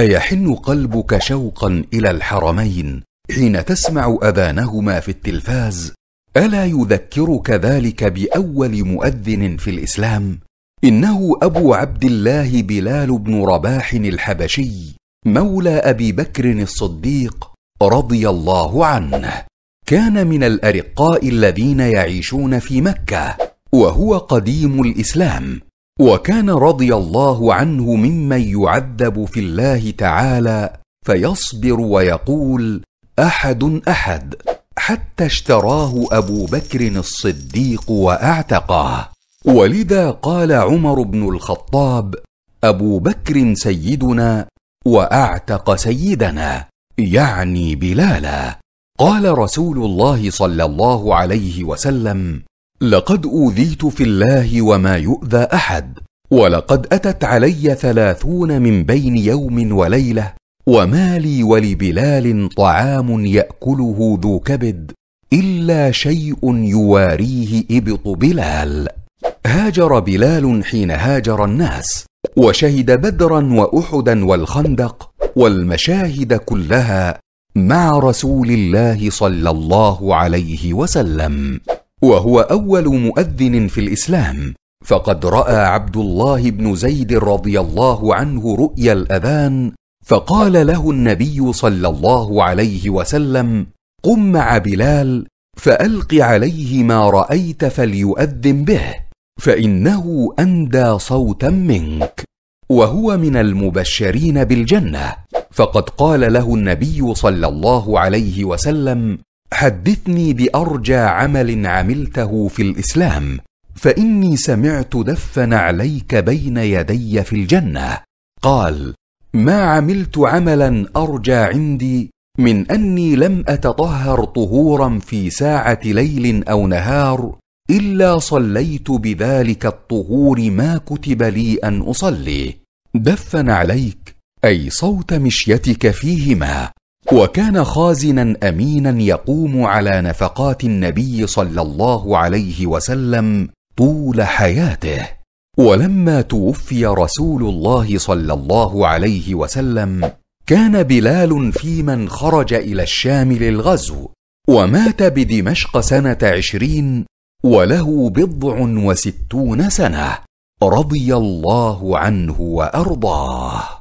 ايحن قلبك شوقا الى الحرمين حين تسمع اذانهما في التلفاز الا يذكرك ذلك باول مؤذن في الاسلام انه ابو عبد الله بلال بن رباح الحبشي مولى ابي بكر الصديق رضي الله عنه كان من الارقاء الذين يعيشون في مكه وهو قديم الاسلام وكان رضي الله عنه ممن يعذب في الله تعالى فيصبر ويقول احد احد حتى اشتراه ابو بكر الصديق واعتقه ولذا قال عمر بن الخطاب ابو بكر سيدنا واعتق سيدنا يعني بلالا قال رسول الله صلى الله عليه وسلم لقد اوذيت في الله وما يؤذى احد ولقد اتت علي ثلاثون من بين يوم وليله وما لي ولبلال طعام ياكله ذو كبد الا شيء يواريه ابط بلال هاجر بلال حين هاجر الناس وشهد بدرا واحدا والخندق والمشاهد كلها مع رسول الله صلى الله عليه وسلم وهو اول مؤذن في الاسلام فقد راى عبد الله بن زيد رضي الله عنه رؤيا الاذان فقال له النبي صلى الله عليه وسلم قم مع بلال فالق عليه ما رايت فليؤذن به فانه اندى صوتا منك وهو من المبشرين بالجنه فقد قال له النبي صلى الله عليه وسلم حدثني بارجى عمل عملته في الاسلام فاني سمعت دف نعليك بين يدي في الجنه قال ما عملت عملا ارجى عندي من اني لم اتطهر طهورا في ساعه ليل او نهار الا صليت بذلك الطهور ما كتب لي ان اصلي دفن عليك اي صوت مشيتك فيهما وكان خازنا امينا يقوم على نفقات النبي صلى الله عليه وسلم طول حياته ولما توفي رسول الله صلى الله عليه وسلم كان بلال فيمن خرج الى الشام للغزو ومات بدمشق سنه عشرين وله بضع وستون سنه رضي الله عنه وارضاه